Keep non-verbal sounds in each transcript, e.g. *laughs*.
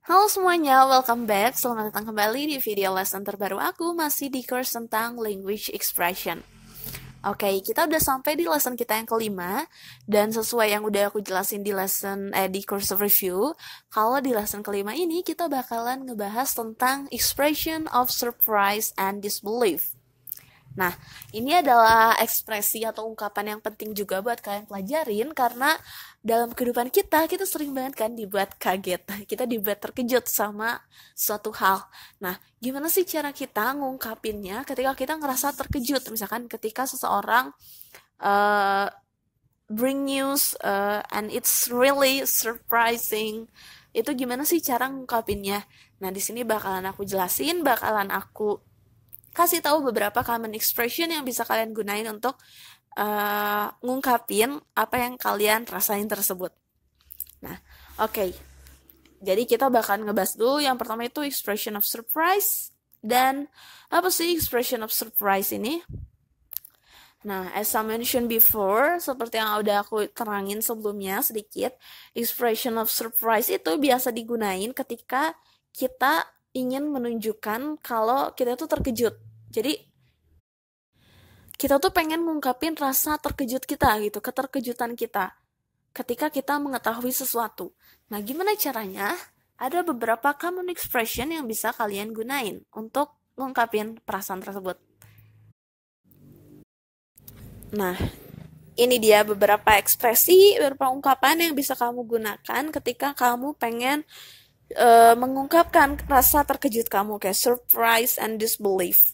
Halo semuanya, welcome back. Selamat datang kembali di video lesson terbaru aku, masih di course tentang language expression. Oke, okay, kita udah sampai di lesson kita yang kelima, dan sesuai yang udah aku jelasin di lesson, eh, di course of review, kalau di lesson kelima ini kita bakalan ngebahas tentang expression of surprise and disbelief. Nah, ini adalah ekspresi atau ungkapan yang penting juga buat kalian pelajarin karena dalam kehidupan kita kita sering banget kan dibuat kaget *laughs* kita dibuat terkejut sama suatu hal nah gimana sih cara kita ngungkapinnya ketika kita ngerasa terkejut misalkan ketika seseorang uh, bring news uh, and it's really surprising itu gimana sih cara ngungkapinnya nah di sini bakalan aku jelasin bakalan aku kasih tahu beberapa common expression yang bisa kalian gunain untuk uh, ngungkapin apa yang kalian rasain tersebut. Nah, oke. Okay. Jadi kita bakal ngebahas dulu yang pertama itu expression of surprise dan apa sih expression of surprise ini? Nah, as I mentioned before, seperti yang udah aku terangin sebelumnya sedikit, expression of surprise itu biasa digunain ketika kita ingin menunjukkan kalau kita tuh terkejut. Jadi kita tuh pengen ngungkapin rasa terkejut kita gitu, keterkejutan kita ketika kita mengetahui sesuatu. Nah, gimana caranya? Ada beberapa common expression yang bisa kalian gunain untuk ngungkapin perasaan tersebut. Nah, ini dia beberapa ekspresi, beberapa ungkapan yang bisa kamu gunakan ketika kamu pengen uh, mengungkapkan rasa terkejut kamu kayak surprise and disbelief.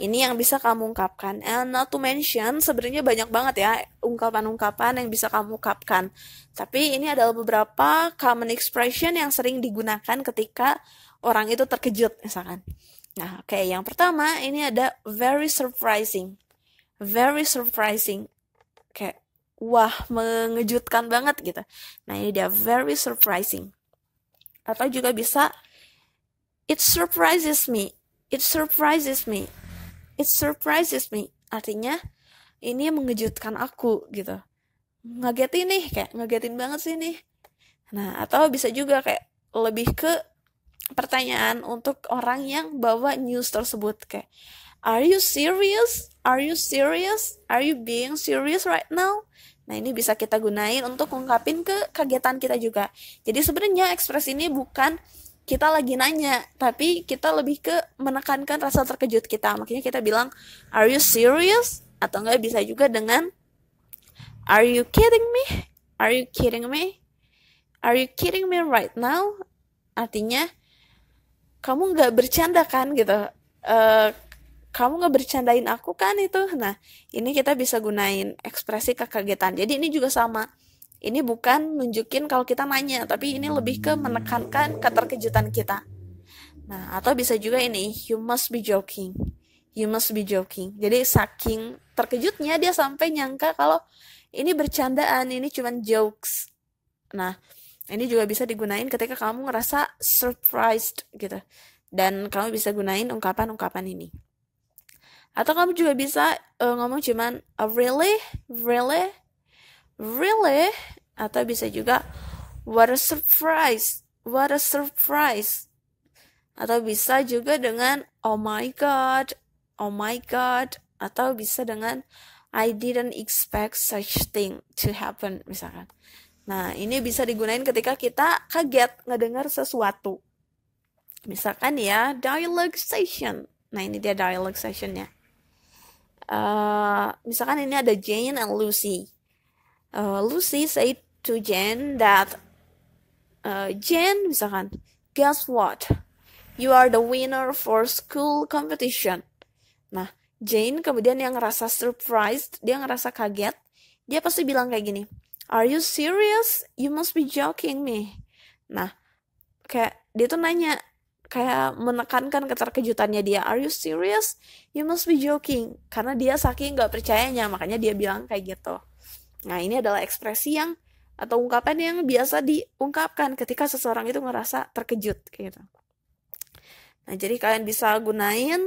Ini yang bisa kamu ungkapkan. And not to mention, sebenarnya banyak banget ya ungkapan-ungkapan yang bisa kamu ungkapkan. Tapi ini adalah beberapa common expression yang sering digunakan ketika orang itu terkejut misalkan. Nah, oke, okay. yang pertama ini ada very surprising. Very surprising. Kayak wah, mengejutkan banget gitu. Nah, ini dia very surprising. Atau juga bisa it surprises me. It surprises me it surprises me artinya ini mengejutkan aku gitu ngagetin nih kayak ngagetin banget sih nih nah atau bisa juga kayak lebih ke pertanyaan untuk orang yang bawa news tersebut kayak are you serious are you serious are you being serious right now Nah, ini bisa kita gunain untuk mengungkapin kekagetan kita juga. Jadi sebenarnya ekspresi ini bukan kita lagi nanya, tapi kita lebih ke menekankan rasa terkejut kita. Makanya kita bilang, "Are you serious?" atau enggak bisa juga dengan "Are you kidding me? Are you kidding me? Are you kidding me right now?" Artinya, kamu nggak bercanda kan gitu. Uh, kamu nggak bercandain aku kan itu. Nah, ini kita bisa gunain ekspresi kekagetan. Jadi ini juga sama ini bukan nunjukin kalau kita nanya, tapi ini lebih ke menekankan keterkejutan kita. Nah, atau bisa juga ini, you must be joking. You must be joking. Jadi saking terkejutnya dia sampai nyangka kalau ini bercandaan, ini cuma jokes. Nah, ini juga bisa digunain ketika kamu ngerasa surprised gitu. Dan kamu bisa gunain ungkapan-ungkapan ini. Atau kamu juga bisa uh, ngomong cuman, oh, really? Really? Really? Atau bisa juga What a surprise. What a surprise. Atau bisa juga dengan Oh my god. Oh my god. Atau bisa dengan I didn't expect such thing to happen misalkan. Nah, ini bisa digunain ketika kita kaget ngedengar sesuatu. Misalkan ya, dialogue session. Nah, ini dia dialogue sessionnya. Uh, misalkan ini ada Jane and Lucy. Eh, Lucy said to Jen that uh, Jen misalkan guess what you are the winner for school competition nah Jane kemudian yang ngerasa surprised dia ngerasa kaget dia pasti bilang kayak gini are you serious you must be joking me nah kayak dia tuh nanya kayak menekankan keterkejutannya dia are you serious you must be joking karena dia saking nggak percayanya makanya dia bilang kayak gitu Nah, ini adalah ekspresi yang atau ungkapan yang biasa diungkapkan ketika seseorang itu ngerasa terkejut gitu. Nah, jadi kalian bisa gunain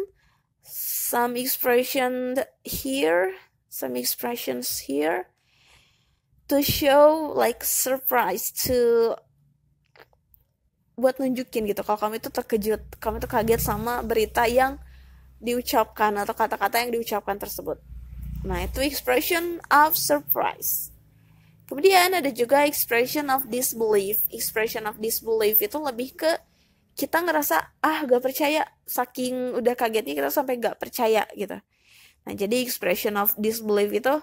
some expression here, some expressions here to show like surprise to buat nunjukin gitu kalau kamu itu terkejut, kamu itu kaget sama berita yang diucapkan atau kata-kata yang diucapkan tersebut. Nah, itu expression of surprise. Kemudian ada juga expression of disbelief. Expression of disbelief itu lebih ke kita ngerasa ah gak percaya saking udah kagetnya kita sampai gak percaya gitu. Nah, jadi expression of disbelief itu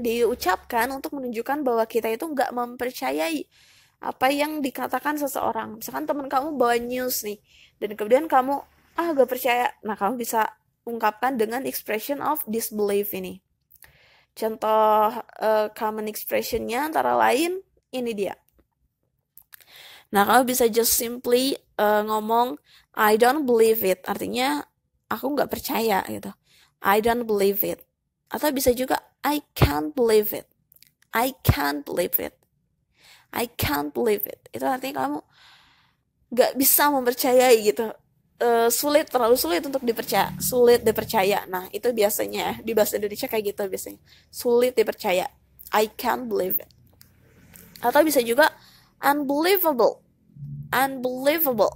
diucapkan untuk menunjukkan bahwa kita itu gak mempercayai apa yang dikatakan seseorang. Misalkan teman kamu bawa news nih, dan kemudian kamu ah gak percaya, nah kamu bisa ungkapkan dengan expression of disbelief ini. Contoh uh, common expressionnya antara lain ini dia. Nah, kalau bisa just simply uh, ngomong I don't believe it. Artinya aku nggak percaya gitu. I don't believe it. Atau bisa juga I can't believe it. I can't believe it. I can't believe it. Itu artinya kamu nggak bisa mempercayai gitu uh, sulit terlalu sulit untuk dipercaya sulit dipercaya nah itu biasanya di bahasa Indonesia kayak gitu biasanya sulit dipercaya I can't believe it atau bisa juga unbelievable unbelievable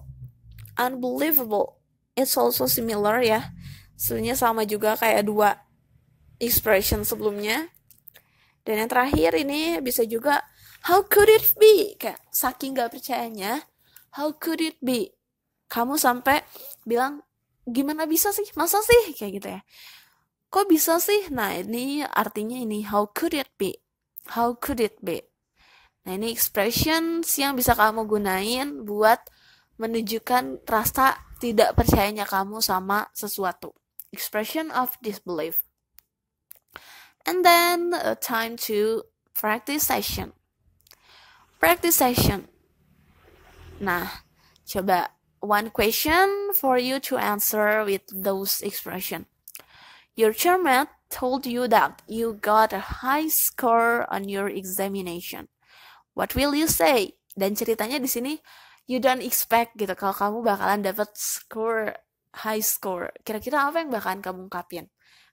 unbelievable it's also similar ya sebenarnya sama juga kayak dua expression sebelumnya dan yang terakhir ini bisa juga how could it be kayak saking gak percayanya how could it be kamu sampai bilang gimana bisa sih masa sih kayak gitu ya kok bisa sih nah ini artinya ini how could it be how could it be nah ini expression yang bisa kamu gunain buat menunjukkan rasa tidak percayanya kamu sama sesuatu expression of disbelief and then a time to practice session practice session nah coba one question for you to answer with those expression. Your chairman told you that you got a high score on your examination. What will you say? Dan ceritanya di sini you don't expect gitu kalau kamu bakalan dapat score high score. Kira-kira apa yang bakalan kamu ungkapin?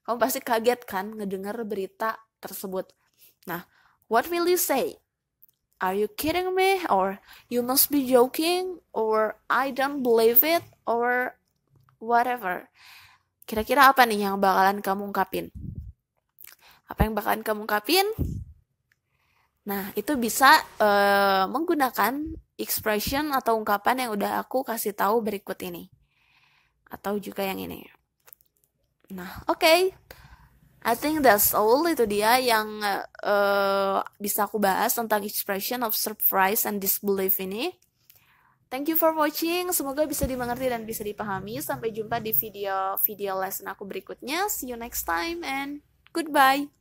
Kamu pasti kaget kan ngedengar berita tersebut. Nah, what will you say? are you kidding me or you must be joking or I don't believe it or whatever. Kira-kira apa nih yang bakalan kamu ungkapin? Apa yang bakalan kamu ungkapin? Nah, itu bisa uh, menggunakan expression atau ungkapan yang udah aku kasih tahu berikut ini. Atau juga yang ini. Nah, oke. Okay. I think that's all itu dia yang uh, bisa aku bahas tentang expression of surprise and disbelief ini. Thank you for watching. Semoga bisa dimengerti dan bisa dipahami. Sampai jumpa di video-video lesson aku berikutnya. See you next time and goodbye.